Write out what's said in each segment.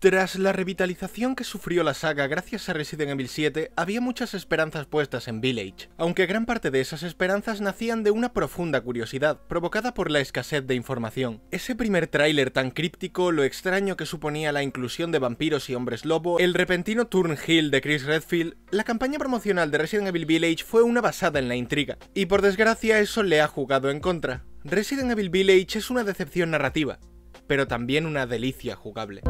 Tras la revitalización que sufrió la saga gracias a Resident Evil 7, había muchas esperanzas puestas en Village, aunque gran parte de esas esperanzas nacían de una profunda curiosidad, provocada por la escasez de información. Ese primer tráiler tan críptico, lo extraño que suponía la inclusión de vampiros y hombres lobo, el repentino turn hill de Chris Redfield, la campaña promocional de Resident Evil Village fue una basada en la intriga, y por desgracia eso le ha jugado en contra. Resident Evil Village es una decepción narrativa, pero también una delicia jugable.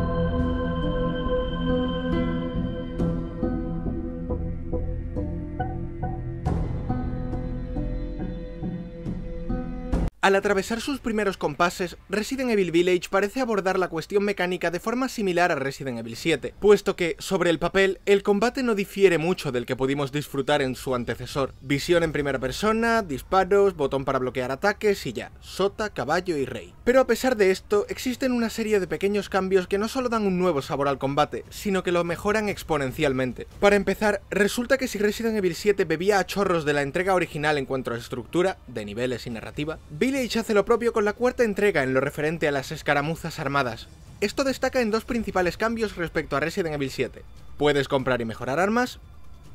Al atravesar sus primeros compases, Resident Evil Village parece abordar la cuestión mecánica de forma similar a Resident Evil 7, puesto que, sobre el papel, el combate no difiere mucho del que pudimos disfrutar en su antecesor. Visión en primera persona, disparos, botón para bloquear ataques y ya, sota, caballo y rey. Pero a pesar de esto, existen una serie de pequeños cambios que no solo dan un nuevo sabor al combate, sino que lo mejoran exponencialmente. Para empezar, resulta que si Resident Evil 7 bebía a chorros de la entrega original en cuanto a estructura, de niveles y narrativa, hace lo propio con la cuarta entrega en lo referente a las escaramuzas armadas. Esto destaca en dos principales cambios respecto a Resident Evil 7. Puedes comprar y mejorar armas,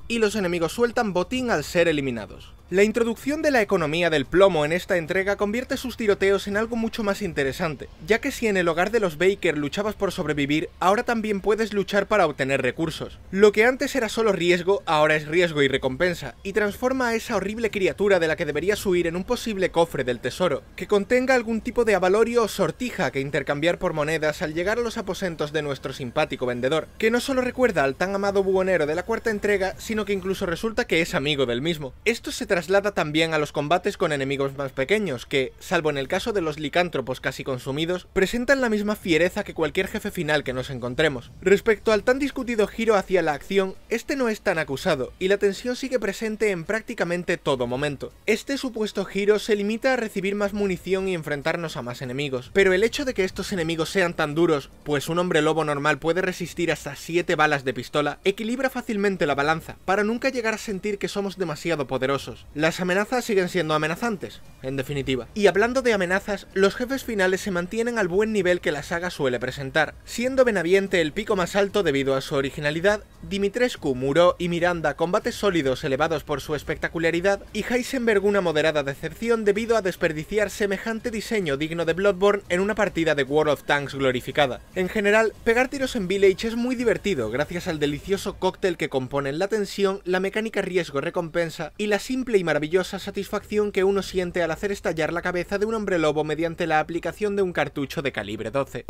y los enemigos sueltan botín al ser eliminados. La introducción de la economía del plomo en esta entrega convierte sus tiroteos en algo mucho más interesante, ya que si en el hogar de los Baker luchabas por sobrevivir, ahora también puedes luchar para obtener recursos. Lo que antes era solo riesgo, ahora es riesgo y recompensa, y transforma a esa horrible criatura de la que deberías huir en un posible cofre del tesoro, que contenga algún tipo de avalorio o sortija que intercambiar por monedas al llegar a los aposentos de nuestro simpático vendedor, que no solo recuerda al tan amado buhonero de la cuarta entrega, sino que incluso resulta que es amigo del mismo. Esto se traslada también a los combates con enemigos más pequeños, que, salvo en el caso de los licántropos casi consumidos, presentan la misma fiereza que cualquier jefe final que nos encontremos. Respecto al tan discutido giro hacia la acción, este no es tan acusado, y la tensión sigue presente en prácticamente todo momento. Este supuesto giro se limita a recibir más munición y enfrentarnos a más enemigos, pero el hecho de que estos enemigos sean tan duros, pues un hombre lobo normal puede resistir hasta 7 balas de pistola, equilibra fácilmente la balanza, para nunca llegar a sentir que somos demasiado poderosos. Las amenazas siguen siendo amenazantes, en definitiva. Y hablando de amenazas, los jefes finales se mantienen al buen nivel que la saga suele presentar, siendo Benaviente el pico más alto debido a su originalidad, Dimitrescu, Muro y Miranda combates sólidos elevados por su espectacularidad, y Heisenberg una moderada decepción debido a desperdiciar semejante diseño digno de Bloodborne en una partida de World of Tanks glorificada. En general, pegar tiros en Village es muy divertido gracias al delicioso cóctel que componen la tensión, la mecánica riesgo-recompensa y la simple y maravillosa satisfacción que uno siente al hacer estallar la cabeza de un hombre lobo mediante la aplicación de un cartucho de calibre 12.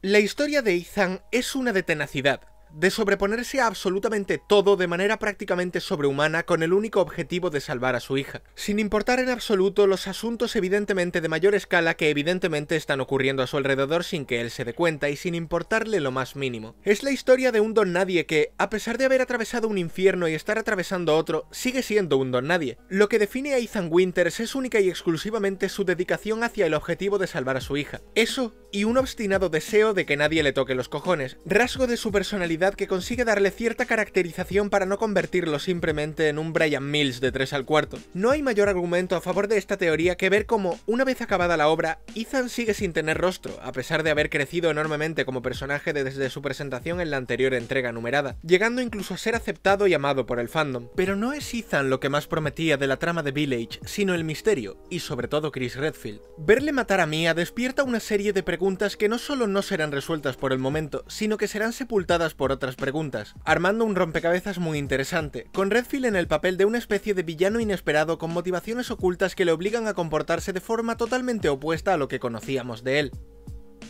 La historia de Ethan es una de tenacidad, de sobreponerse a absolutamente todo de manera prácticamente sobrehumana con el único objetivo de salvar a su hija, sin importar en absoluto los asuntos evidentemente de mayor escala que evidentemente están ocurriendo a su alrededor sin que él se dé cuenta y sin importarle lo más mínimo. Es la historia de un don nadie que, a pesar de haber atravesado un infierno y estar atravesando otro, sigue siendo un don nadie. Lo que define a Ethan Winters es única y exclusivamente su dedicación hacia el objetivo de salvar a su hija. Eso y un obstinado deseo de que nadie le toque los cojones, rasgo de su personalidad que consigue darle cierta caracterización para no convertirlo simplemente en un Brian Mills de 3 al cuarto. No hay mayor argumento a favor de esta teoría que ver cómo, una vez acabada la obra, Ethan sigue sin tener rostro, a pesar de haber crecido enormemente como personaje desde su presentación en la anterior entrega numerada, llegando incluso a ser aceptado y amado por el fandom. Pero no es Ethan lo que más prometía de la trama de Village, sino el misterio, y sobre todo Chris Redfield. Verle matar a Mia despierta una serie de preguntas preguntas que no solo no serán resueltas por el momento, sino que serán sepultadas por otras preguntas, armando un rompecabezas muy interesante, con Redfield en el papel de una especie de villano inesperado con motivaciones ocultas que le obligan a comportarse de forma totalmente opuesta a lo que conocíamos de él.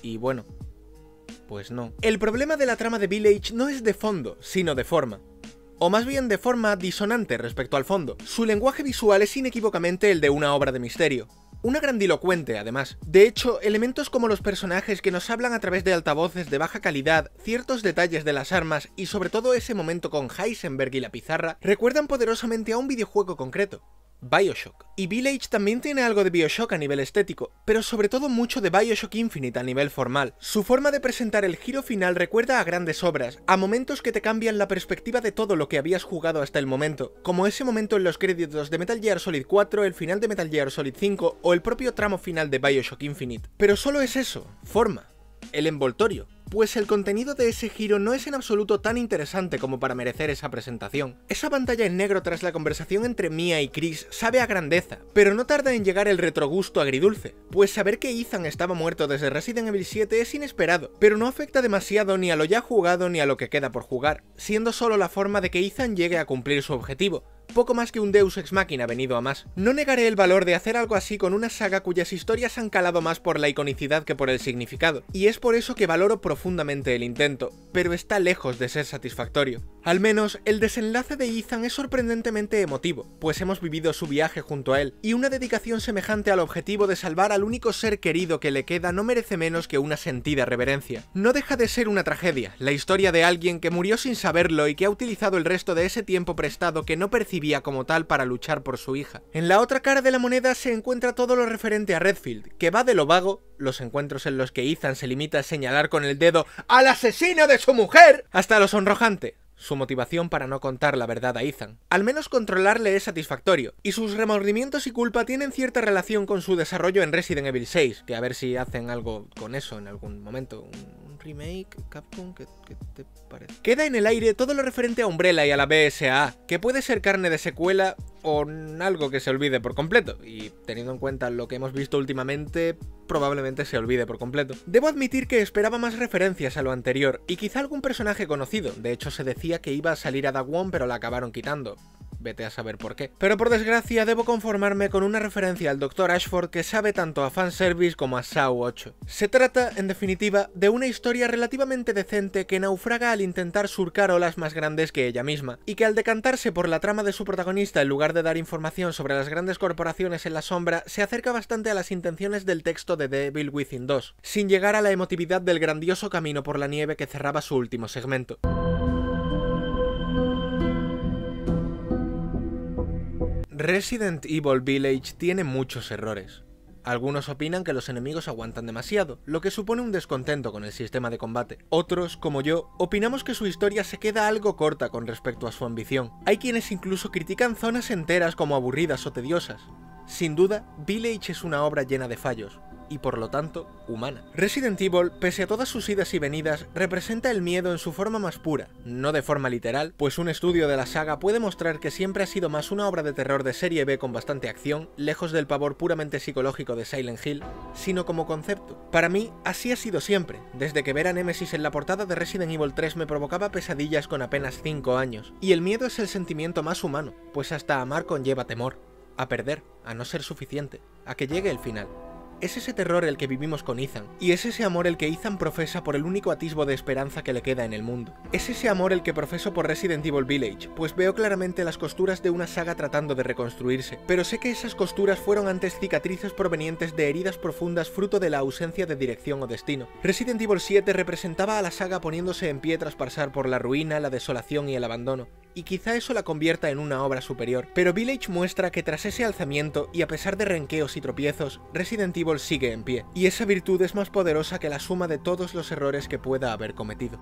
Y bueno, pues no. El problema de la trama de Village no es de fondo, sino de forma o más bien de forma disonante respecto al fondo. Su lenguaje visual es inequívocamente el de una obra de misterio. Una grandilocuente, además. De hecho, elementos como los personajes que nos hablan a través de altavoces de baja calidad, ciertos detalles de las armas y sobre todo ese momento con Heisenberg y la pizarra, recuerdan poderosamente a un videojuego concreto. Bioshock. Y Village también tiene algo de Bioshock a nivel estético, pero sobre todo mucho de Bioshock Infinite a nivel formal. Su forma de presentar el giro final recuerda a grandes obras, a momentos que te cambian la perspectiva de todo lo que habías jugado hasta el momento, como ese momento en los créditos de Metal Gear Solid 4, el final de Metal Gear Solid 5 o el propio tramo final de Bioshock Infinite. Pero solo es eso, forma, el envoltorio, pues el contenido de ese giro no es en absoluto tan interesante como para merecer esa presentación. Esa pantalla en negro tras la conversación entre Mia y Chris sabe a grandeza, pero no tarda en llegar el retrogusto agridulce, pues saber que Ethan estaba muerto desde Resident Evil 7 es inesperado, pero no afecta demasiado ni a lo ya jugado ni a lo que queda por jugar, siendo solo la forma de que Ethan llegue a cumplir su objetivo, poco más que un Deus ex machina venido a más. No negaré el valor de hacer algo así con una saga cuyas historias han calado más por la iconicidad que por el significado, y es por eso que valoro profundamente el intento, pero está lejos de ser satisfactorio. Al menos, el desenlace de Ethan es sorprendentemente emotivo, pues hemos vivido su viaje junto a él, y una dedicación semejante al objetivo de salvar al único ser querido que le queda no merece menos que una sentida reverencia. No deja de ser una tragedia, la historia de alguien que murió sin saberlo y que ha utilizado el resto de ese tiempo prestado que no percibe vía como tal para luchar por su hija. En la otra cara de la moneda se encuentra todo lo referente a Redfield, que va de lo vago, los encuentros en los que Ethan se limita a señalar con el dedo al asesino de su mujer, hasta lo sonrojante, su motivación para no contar la verdad a Ethan. Al menos controlarle es satisfactorio, y sus remordimientos y culpa tienen cierta relación con su desarrollo en Resident Evil 6, que a ver si hacen algo con eso en algún momento, remake, Capcom, ¿qué, te parece? Queda en el aire todo lo referente a Umbrella y a la BSA, que puede ser carne de secuela o algo que se olvide por completo, y teniendo en cuenta lo que hemos visto últimamente, probablemente se olvide por completo. Debo admitir que esperaba más referencias a lo anterior, y quizá algún personaje conocido, de hecho se decía que iba a salir a Dawon pero la acabaron quitando vete a saber por qué. Pero por desgracia debo conformarme con una referencia al Dr. Ashford que sabe tanto a fanservice como a Saw 8. Se trata, en definitiva, de una historia relativamente decente que naufraga al intentar surcar olas más grandes que ella misma, y que al decantarse por la trama de su protagonista en lugar de dar información sobre las grandes corporaciones en la sombra, se acerca bastante a las intenciones del texto de Devil Within 2, sin llegar a la emotividad del grandioso camino por la nieve que cerraba su último segmento. Resident Evil Village tiene muchos errores. Algunos opinan que los enemigos aguantan demasiado, lo que supone un descontento con el sistema de combate. Otros, como yo, opinamos que su historia se queda algo corta con respecto a su ambición. Hay quienes incluso critican zonas enteras como aburridas o tediosas. Sin duda, Village es una obra llena de fallos, y por lo tanto humana. Resident Evil, pese a todas sus idas y venidas, representa el miedo en su forma más pura, no de forma literal, pues un estudio de la saga puede mostrar que siempre ha sido más una obra de terror de serie B con bastante acción, lejos del pavor puramente psicológico de Silent Hill, sino como concepto. Para mí, así ha sido siempre, desde que ver a Nemesis en la portada de Resident Evil 3 me provocaba pesadillas con apenas 5 años, y el miedo es el sentimiento más humano, pues hasta amar conlleva temor, a perder, a no ser suficiente, a que llegue el final. Es ese terror el que vivimos con Ethan, y es ese amor el que Ethan profesa por el único atisbo de esperanza que le queda en el mundo. Es ese amor el que profeso por Resident Evil Village, pues veo claramente las costuras de una saga tratando de reconstruirse, pero sé que esas costuras fueron antes cicatrices provenientes de heridas profundas fruto de la ausencia de dirección o destino. Resident Evil 7 representaba a la saga poniéndose en pie tras pasar por la ruina, la desolación y el abandono y quizá eso la convierta en una obra superior. Pero Village muestra que tras ese alzamiento y a pesar de renqueos y tropiezos, Resident Evil sigue en pie, y esa virtud es más poderosa que la suma de todos los errores que pueda haber cometido.